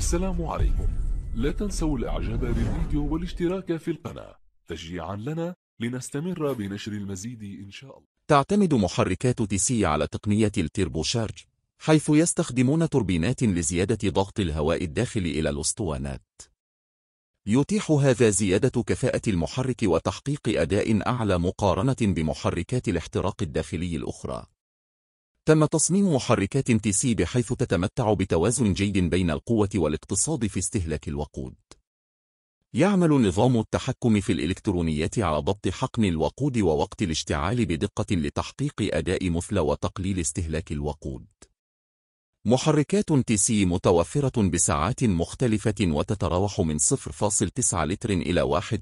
السلام عليكم لا تنسوا الاعجاب بالفيديو والاشتراك في القناة تشجيعا لنا لنستمر بنشر المزيد إن شاء الله تعتمد محركات تي سي على تقنية التيربو شارج حيث يستخدمون توربينات لزيادة ضغط الهواء الداخل إلى الأسطوانات يتيح هذا زيادة كفاءة المحرك وتحقيق أداء أعلى مقارنة بمحركات الاحتراق الداخلي الأخرى تم تصميم محركات تي سي بحيث تتمتع بتوازن جيد بين القوة والاقتصاد في استهلاك الوقود. يعمل نظام التحكم في الإلكترونيات على ضبط حقن الوقود ووقت الاشتعال بدقة لتحقيق أداء مثلى وتقليل استهلاك الوقود. محركات تي سي متوفرة بساعات مختلفة وتتراوح من 0.9 لتر إلى 1.6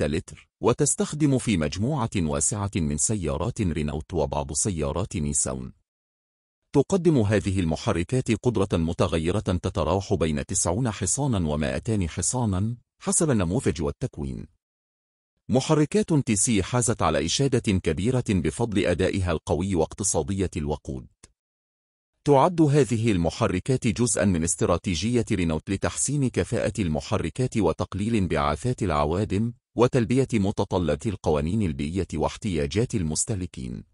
لتر وتستخدم في مجموعة واسعة من سيارات رينوت وبعض سيارات نيسان تقدم هذه المحركات قدرة متغيرة تتراوح بين 90 حصانا و200 حصانا حسب النموذج والتكوين. محركات تي سي حازت على إشادة كبيرة بفضل أدائها القوي واقتصادية الوقود. تعد هذه المحركات جزءا من استراتيجية رينوت لتحسين كفاءة المحركات وتقليل انبعاثات العوادم وتلبية متطلبات القوانين البيئية واحتياجات المستهلكين.